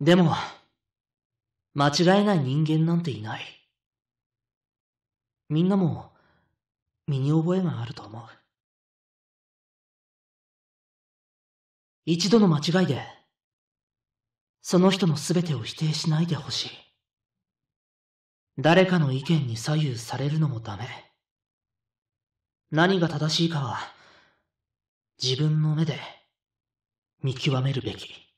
でも、間違えない人間なんていない。みんなも、身に覚えがあると思う。一度の間違いで、その人の全てを否定しないでほしい。誰かの意見に左右されるのもダメ。何が正しいかは、自分の目で見極めるべき。